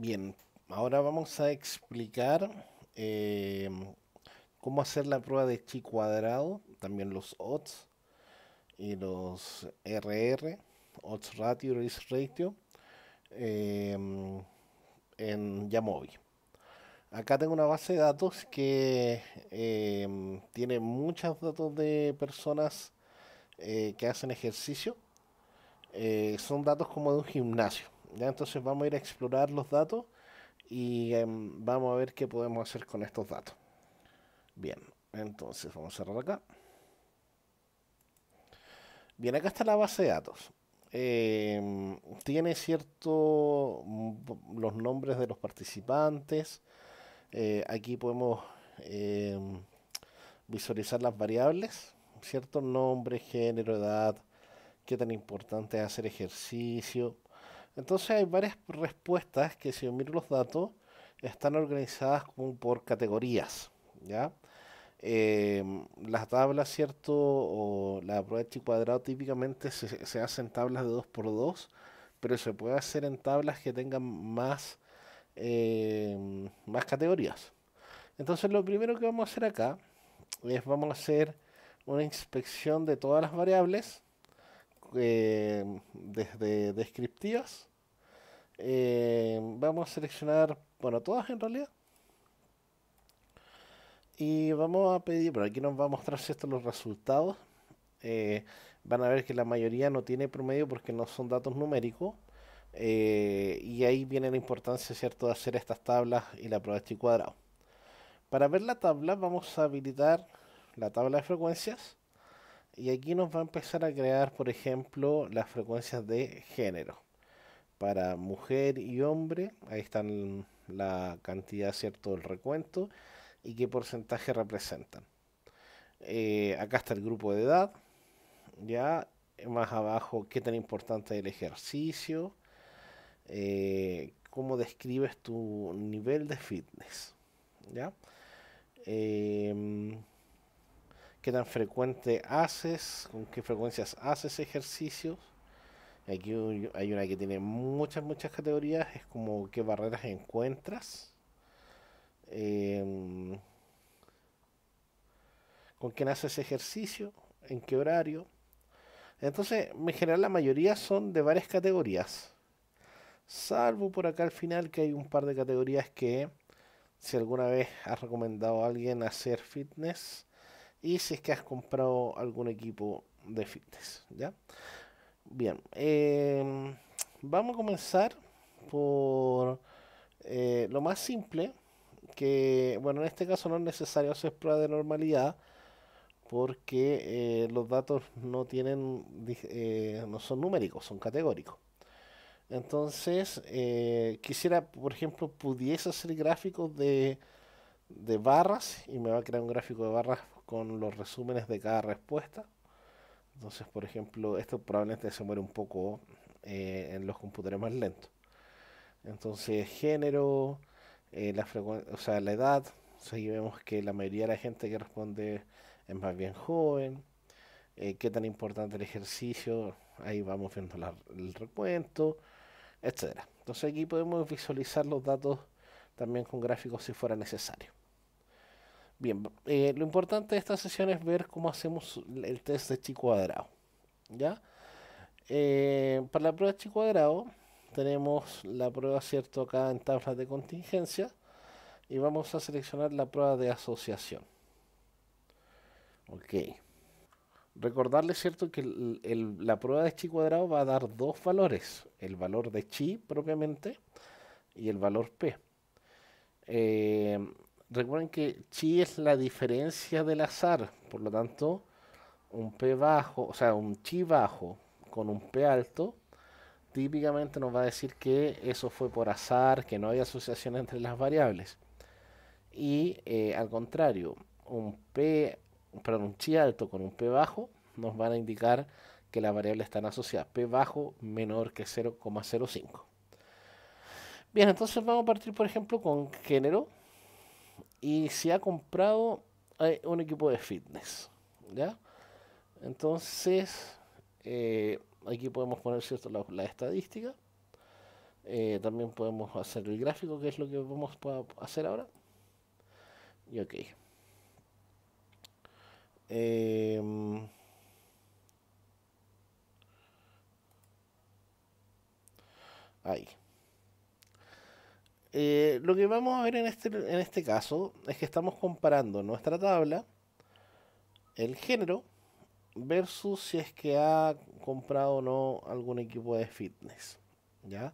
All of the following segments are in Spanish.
Bien, ahora vamos a explicar eh, cómo hacer la prueba de chi cuadrado, también los odds y los RR, odds ratio, risk ratio, em, en Yamovi. Acá tengo una base de datos que em, tiene muchos datos de personas eh, que hacen ejercicio. Eh, son datos como de un gimnasio ¿ya? Entonces vamos a ir a explorar los datos y em, vamos a ver qué podemos hacer con estos datos. Bien, entonces vamos a cerrar acá. Bien, acá está la base de datos. Em, tiene cierto mm, los nombres de los participantes. Eh, aquí podemos em, visualizar las variables, ¿cierto? Nombre, género, edad, qué tan importante es hacer ejercicio, entonces hay varias respuestas que si yo miro los datos están organizadas como por categorías, ¿ya? Eh, las tablas, ¿cierto? O la prueba de chi cuadrado típicamente se, se hacen tablas de 2x2, pero se puede hacer en tablas que tengan más, eh, más categorías. Entonces lo primero que vamos a hacer acá es vamos a hacer una inspección de todas las variables eh, desde descriptivas eh, vamos a seleccionar, bueno, todas en realidad. Y vamos a pedir, bueno, aquí nos va a mostrar si los resultados. Eh, van a ver que la mayoría no tiene promedio porque no son datos numéricos. Eh, y ahí viene la importancia, ¿cierto?, de hacer estas tablas y la prueba de cuadrado. Para ver la tabla vamos a habilitar la tabla de frecuencias. Y aquí nos va a empezar a crear, por ejemplo, las frecuencias de género para mujer y hombre. Ahí están la cantidad, ¿cierto?, del recuento y qué porcentaje representan. Eh, acá está el grupo de edad, ya más abajo qué tan importante es el ejercicio, eh, cómo describes tu nivel de fitness, ya. Em, qué tan frecuente haces, con qué frecuencias haces ejercicios, Aquí hay una que tiene muchas, muchas categorías. Es como qué barreras encuentras. Em, con quién haces ejercicio, en qué horario. Entonces, en general la mayoría son de varias categorías. Salvo por acá al final que hay un par de categorías que si alguna vez has recomendado a alguien hacer fitness y si es que has comprado algún equipo de fitness, ¿ya? Bien, em, vamos a comenzar por eh, lo más simple, que bueno, en este caso no es necesario hacer prueba de normalidad porque eh, los datos no tienen, eh, no son numéricos, son categóricos. Entonces, quisiera, por ejemplo, pudiese hacer gráficos de, de barras y me va a crear un gráfico de barras con los resúmenes de cada respuesta entonces, por ejemplo, esto probablemente se muere un poco eh, en los computadores más lentos. Entonces, género, eh, la o sea, la edad, Aquí vemos que la mayoría de la gente que responde es más bien joven. Eh, qué tan importante el ejercicio, ahí vamos viendo el recuento, etcétera. Entonces aquí podemos visualizar los datos también con gráficos si fuera necesario. Bien, eh, lo importante de esta sesión es ver cómo hacemos el test de chi cuadrado. ¿Ya? Eh, para la prueba de chi cuadrado tenemos la prueba, ¿cierto? Acá en tablas de contingencia y vamos a seleccionar la prueba de asociación. Ok. Recordarles, ¿cierto? Que la prueba de chi cuadrado va a dar dos valores. El valor de chi propiamente y el valor p. Eh, Recuerden que chi es la diferencia del azar, por lo tanto, un P bajo, o sea, un chi bajo con un P alto, típicamente nos va a decir que eso fue por azar, que no hay asociación entre las variables. Y eh, al contrario, un P, perdón, un chi alto con un P bajo nos van a indicar que las variables están asociadas. P bajo menor que 0,05. Bien, entonces vamos a partir, por ejemplo, con género y se ha comprado eh, un equipo de fitness. ¿ya? Entonces, eh, aquí podemos poner cierto, la, estadística. Eh, también podemos hacer el gráfico, que es lo que vamos a hacer ahora. Y ok. Em, ahí. Eh, lo que vamos a ver este, en este, caso es que estamos comparando nuestra tabla, el género, versus si es que ha comprado o no algún equipo de fitness. ¿ya?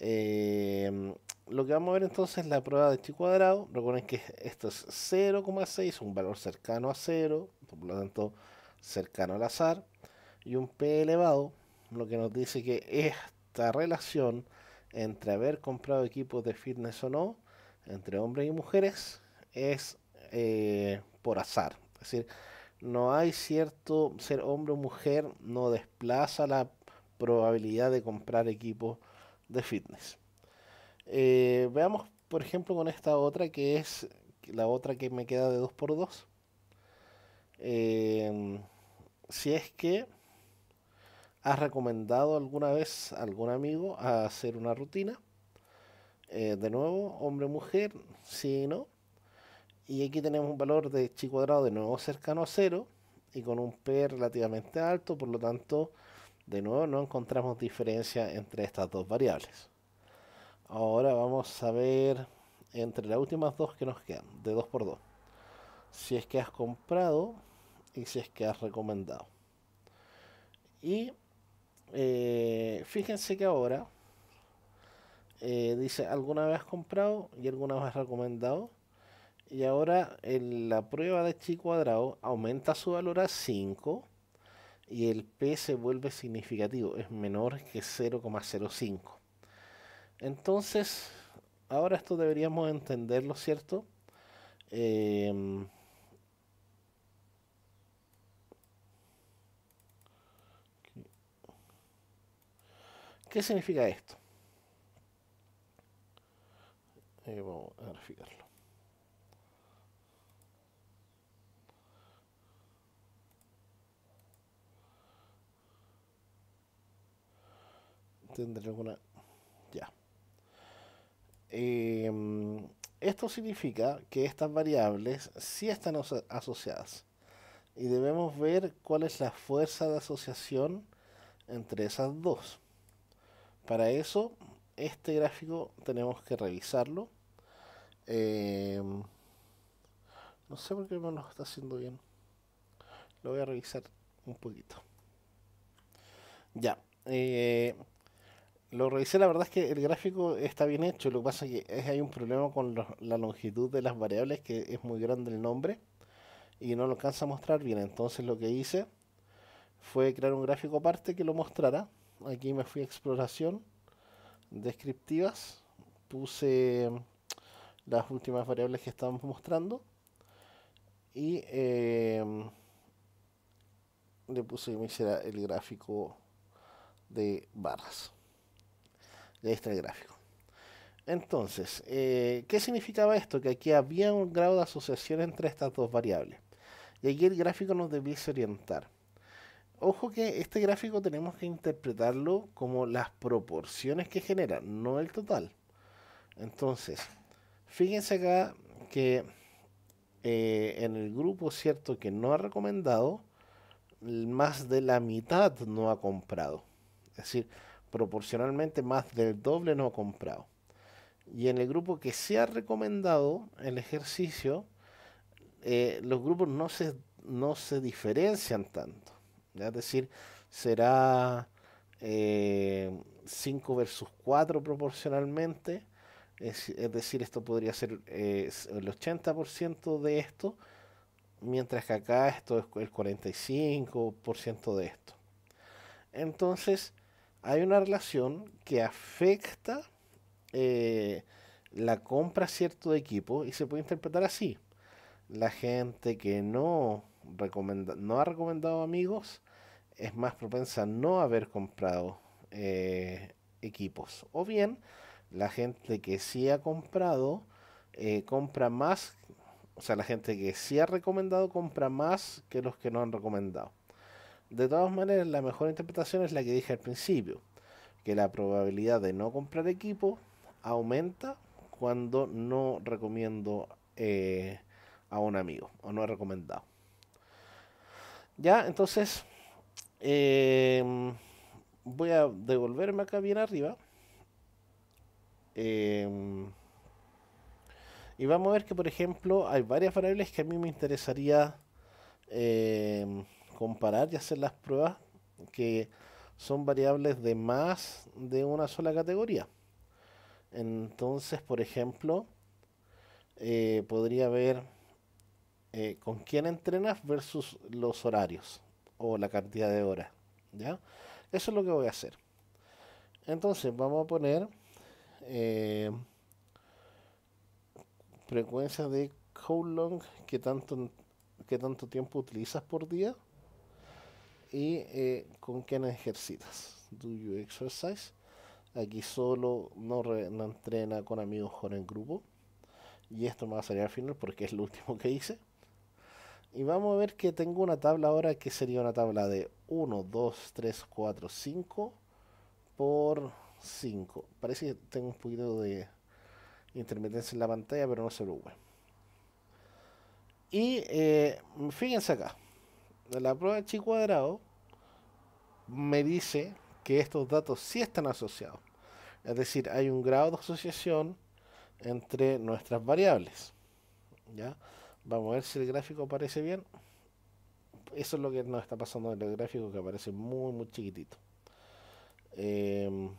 Eh, lo que vamos a ver entonces es la prueba de chi cuadrado. Recuerden que esto es 0,6, un valor cercano a 0, por lo tanto cercano al azar, y un p elevado, lo que nos dice que esta relación entre haber comprado equipos de fitness o no, entre hombres y mujeres, es eh, por azar. Es decir, no hay cierto ser hombre o mujer no desplaza la probabilidad de comprar equipos de fitness. Eh, veamos, por ejemplo, con esta otra que es la otra que me queda de 2x2. Eh, si es que ¿Has recomendado alguna vez a algún amigo a hacer una rutina? Eh, de nuevo, hombre-mujer, sí y no. Y aquí tenemos un valor de chi cuadrado de nuevo cercano a cero y con un P relativamente alto, por lo tanto, de nuevo no encontramos diferencia entre estas dos variables. Ahora vamos a ver entre las últimas dos que nos quedan, de 2 por 2 Si es que has comprado y si es que has recomendado. Y eh, fíjense que ahora eh, dice alguna vez comprado y alguna vez recomendado. Y ahora en la prueba de chi cuadrado aumenta su valor a 5 y el P se vuelve significativo, es menor que 0,05. Entonces, ahora esto deberíamos entenderlo, ¿cierto? Em, ¿Qué significa esto? Eh, vamos a Tendré alguna. Ya. Em, esto significa que estas variables sí están asociadas y debemos ver cuál es la fuerza de asociación entre esas dos. Para eso, este gráfico tenemos que revisarlo. Em, no sé por qué no lo está haciendo bien. Lo voy a revisar un poquito. Ya. Eh, lo revisé, la verdad es que el gráfico está bien hecho. Lo que pasa es que hay un problema con la longitud de las variables, que es muy grande el nombre, y no lo alcanza a mostrar bien. Entonces lo que hice fue crear un gráfico aparte que lo mostrara aquí me fui a exploración, descriptivas, puse las últimas variables que estamos mostrando y em, le puse que me hiciera el gráfico de barras. ahí está el gráfico. Entonces, eh, ¿qué significaba esto? Que aquí había un grado de asociación entre estas dos variables. Y aquí el gráfico nos debiese orientar ojo que este gráfico tenemos que interpretarlo como las proporciones que genera, no el total. Entonces, fíjense acá que eh, en el grupo, ¿cierto? Que no ha recomendado, más de la mitad no ha comprado. Es decir, proporcionalmente más del doble no ha comprado. Y en el grupo que se ha recomendado el ejercicio, eh, los grupos no se, no se diferencian tanto. Es decir, será 5 eh, versus 4 proporcionalmente. Es, decir, esto podría ser eh, el 80% de esto, mientras que acá esto es el 45% de esto. Entonces, hay una relación que afecta eh, la compra cierto de equipo y se puede interpretar así. La gente que no no ha recomendado amigos es más propensa a no haber comprado eh, equipos. O bien, la gente que sí ha comprado eh, compra más, o sea, la gente que sí ha recomendado compra más que los que no han recomendado. De todas maneras, la mejor interpretación es la que dije al principio, que la probabilidad de no comprar equipo aumenta cuando no recomiendo eh, a un amigo o no ha recomendado. Ya, entonces em, voy a devolverme acá bien arriba. Em, y vamos a ver que, por ejemplo, hay varias variables que a mí me interesaría em, comparar y hacer las pruebas que son variables de más de una sola categoría. Entonces, por ejemplo, eh, podría haber eh, con quién entrenas versus los horarios o la cantidad de horas. ¿ya? Eso es lo que voy a hacer. Entonces vamos a poner eh, frecuencia de how long, que tanto, tanto tiempo utilizas por día y eh, con quién ejercitas. Do you exercise? Aquí solo no, no entrena con amigos o en grupo. Y esto me va a salir al final porque es lo último que hice. Y vamos a ver que tengo una tabla ahora que sería una tabla de 1, 2, 3, 4, 5 por 5. Parece que tengo un poquito de intermitencia en la pantalla, pero no se ve. Y eh, fíjense acá. La prueba de chi cuadrado me dice que estos datos sí están asociados. Es decir, hay un grado de asociación entre nuestras variables. ¿Ya? Vamos a ver si el gráfico aparece bien. Eso es lo que nos está pasando en el gráfico que aparece muy, muy chiquitito. Em,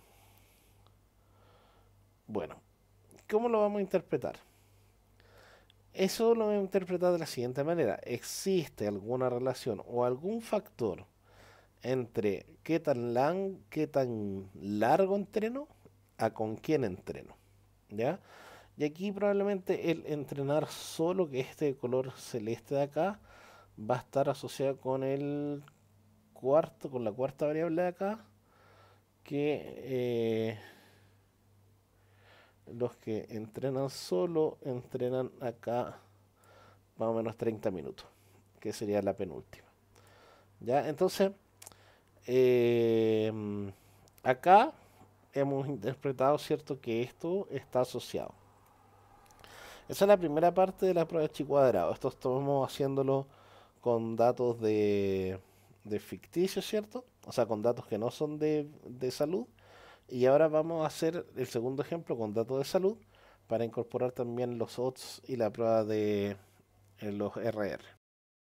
bueno, ¿cómo lo vamos a interpretar? Eso lo voy a interpretar de la siguiente manera. ¿Existe alguna relación o algún factor entre qué tan, lang, qué tan largo entreno a con quién entreno? ¿Ya? Y aquí probablemente el entrenar solo, que este color celeste de acá, va a estar asociado con el cuarto, con la cuarta variable de acá, que eh, los que entrenan solo entrenan acá más o menos 30 minutos, que sería la penúltima. Ya, entonces, eh, acá hemos interpretado, ¿cierto?, que esto está asociado. Esa es la primera parte de la prueba de cuadrado. Esto estamos haciéndolo con datos de, de ficticio, ¿cierto? O sea, con datos que no son de, salud. Y ahora vamos a hacer el segundo ejemplo con datos de salud para incorporar también los odds y la prueba de los RR.